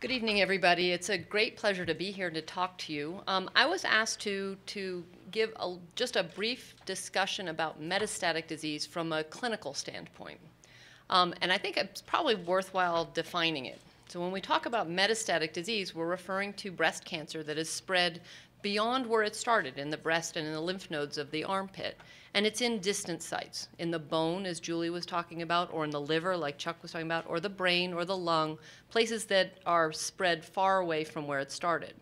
Good evening, everybody. It's a great pleasure to be here to talk to you. Um, I was asked to, to give a, just a brief discussion about metastatic disease from a clinical standpoint. Um, and I think it's probably worthwhile defining it. So when we talk about metastatic disease, we're referring to breast cancer that is spread beyond where it started in the breast and in the lymph nodes of the armpit. And it's in distant sites, in the bone, as Julie was talking about, or in the liver, like Chuck was talking about, or the brain or the lung, places that are spread far away from where it started.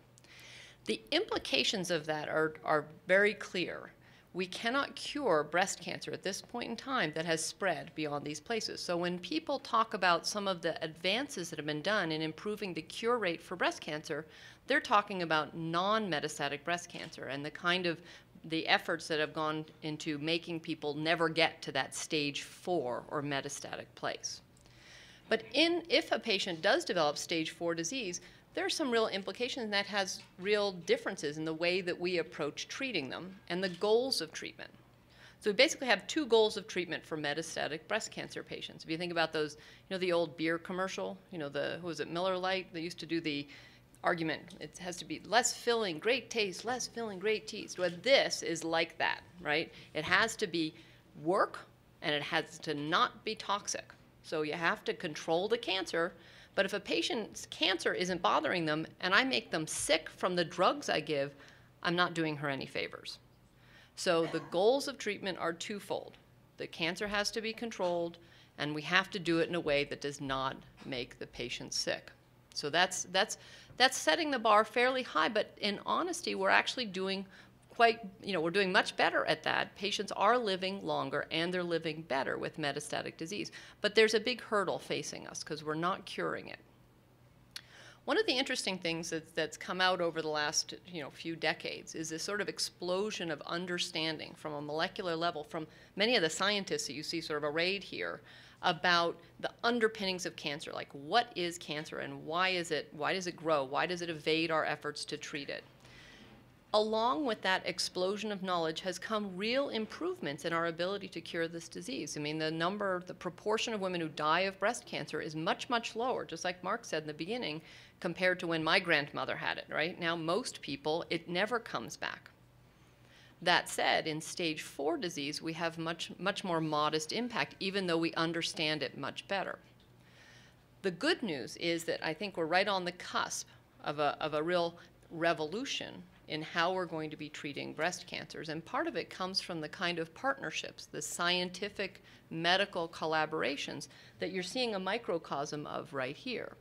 The implications of that are, are very clear we cannot cure breast cancer at this point in time that has spread beyond these places. So when people talk about some of the advances that have been done in improving the cure rate for breast cancer, they're talking about non-metastatic breast cancer and the kind of the efforts that have gone into making people never get to that stage four or metastatic place. But in, if a patient does develop stage four disease, there are some real implications, and that has real differences in the way that we approach treating them and the goals of treatment. So we basically have two goals of treatment for metastatic breast cancer patients. If you think about those, you know, the old beer commercial, you know, the who was it, Miller Lite? They used to do the argument. It has to be less filling, great taste, less filling, great taste. Well, this is like that, right? It has to be work, and it has to not be toxic. So you have to control the cancer but if a patient's cancer isn't bothering them and I make them sick from the drugs I give, I'm not doing her any favors. So the goals of treatment are twofold. The cancer has to be controlled, and we have to do it in a way that does not make the patient sick. So that's, that's, that's setting the bar fairly high, but in honesty, we're actually doing quite, you know, we're doing much better at that. Patients are living longer and they're living better with metastatic disease. But there's a big hurdle facing us because we're not curing it. One of the interesting things that's come out over the last you know, few decades is this sort of explosion of understanding from a molecular level from many of the scientists that you see sort of arrayed here about the underpinnings of cancer, like what is cancer and why is it, why does it grow, why does it evade our efforts to treat it? Along with that explosion of knowledge has come real improvements in our ability to cure this disease. I mean, the number, the proportion of women who die of breast cancer is much, much lower, just like Mark said in the beginning, compared to when my grandmother had it, right? Now, most people, it never comes back. That said, in stage four disease, we have much, much more modest impact, even though we understand it much better. The good news is that I think we're right on the cusp of a, of a real revolution in how we're going to be treating breast cancers. And part of it comes from the kind of partnerships, the scientific medical collaborations that you're seeing a microcosm of right here.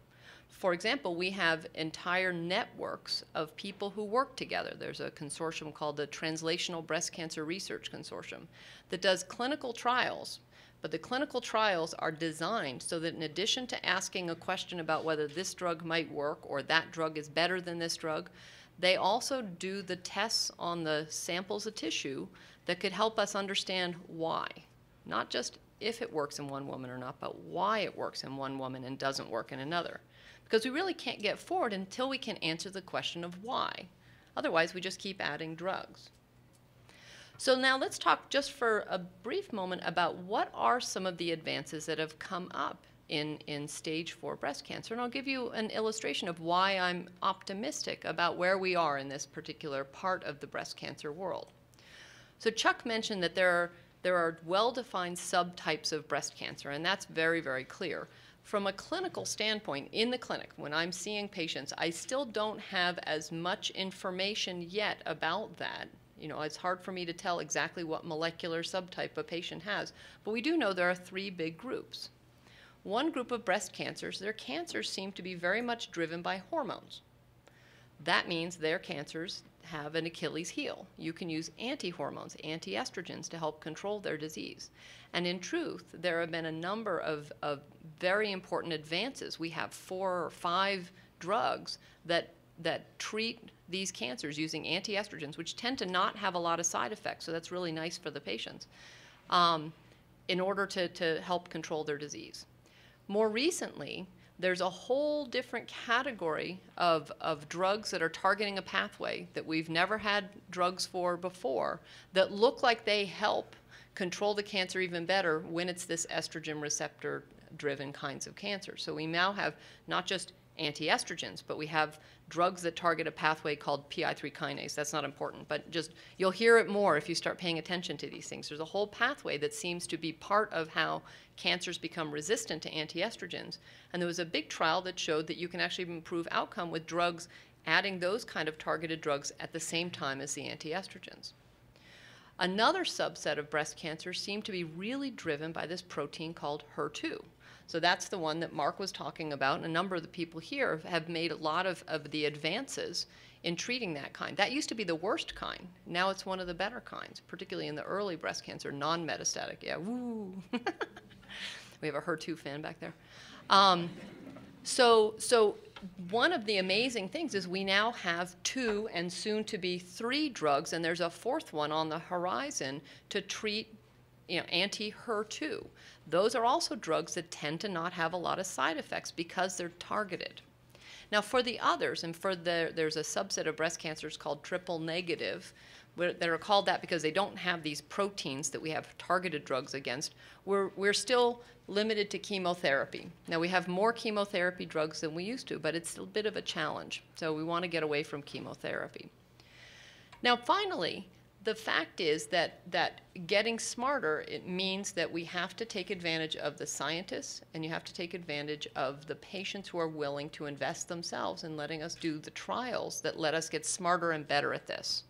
For example, we have entire networks of people who work together. There's a consortium called the Translational Breast Cancer Research Consortium that does clinical trials but the clinical trials are designed so that in addition to asking a question about whether this drug might work or that drug is better than this drug, they also do the tests on the samples of tissue that could help us understand why, not just if it works in one woman or not, but why it works in one woman and doesn't work in another. Because we really can't get forward until we can answer the question of why. Otherwise, we just keep adding drugs. So now let's talk just for a brief moment about what are some of the advances that have come up in, in stage four breast cancer. And I'll give you an illustration of why I'm optimistic about where we are in this particular part of the breast cancer world. So Chuck mentioned that there are, there are well-defined subtypes of breast cancer, and that's very, very clear. From a clinical standpoint, in the clinic, when I'm seeing patients, I still don't have as much information yet about that you know, it's hard for me to tell exactly what molecular subtype a patient has, but we do know there are three big groups. One group of breast cancers, their cancers seem to be very much driven by hormones. That means their cancers have an Achilles heel. You can use anti-hormones, anti-estrogens, to help control their disease. And in truth, there have been a number of, of very important advances. We have four or five drugs that, that treat these cancers using anti-estrogens, which tend to not have a lot of side effects, so that's really nice for the patients, um, in order to, to help control their disease. More recently, there's a whole different category of, of drugs that are targeting a pathway that we've never had drugs for before that look like they help control the cancer even better when it's this estrogen receptor driven kinds of cancer. So we now have not just anti-estrogens, but we have drugs that target a pathway called PI3 kinase. That's not important, but just you'll hear it more if you start paying attention to these things. There's a whole pathway that seems to be part of how cancers become resistant to anti-estrogens. And there was a big trial that showed that you can actually improve outcome with drugs adding those kind of targeted drugs at the same time as the anti-estrogens. Another subset of breast cancer seem to be really driven by this protein called HER2, so that's the one that Mark was talking about. And a number of the people here have made a lot of, of the advances in treating that kind. That used to be the worst kind. Now it's one of the better kinds, particularly in the early breast cancer, non-metastatic. Yeah, woo. we have a HER2 fan back there. Um, so, so one of the amazing things is we now have two and soon to be three drugs, and there's a fourth one on the horizon to treat you know, anti-HER2. Those are also drugs that tend to not have a lot of side effects because they're targeted. Now, for the others, and for the, there's a subset of breast cancers called triple negative, that are called that because they don't have these proteins that we have targeted drugs against. We're, we're still limited to chemotherapy. Now, we have more chemotherapy drugs than we used to, but it's a bit of a challenge. So we want to get away from chemotherapy. Now, finally, the fact is that, that getting smarter, it means that we have to take advantage of the scientists and you have to take advantage of the patients who are willing to invest themselves in letting us do the trials that let us get smarter and better at this.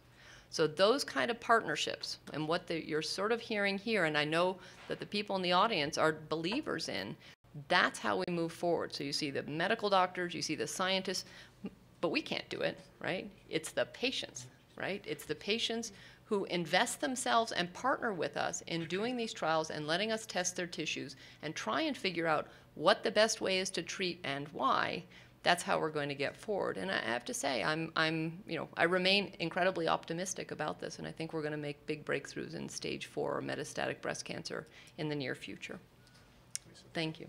So those kind of partnerships and what the, you're sort of hearing here, and I know that the people in the audience are believers in, that's how we move forward. So you see the medical doctors, you see the scientists, but we can't do it, right? It's the patients, right? It's the patients who invest themselves and partner with us in doing these trials and letting us test their tissues and try and figure out what the best way is to treat and why, that's how we're going to get forward. And I have to say, I'm, I'm, you know, I remain incredibly optimistic about this, and I think we're going to make big breakthroughs in stage four metastatic breast cancer in the near future. Thank you.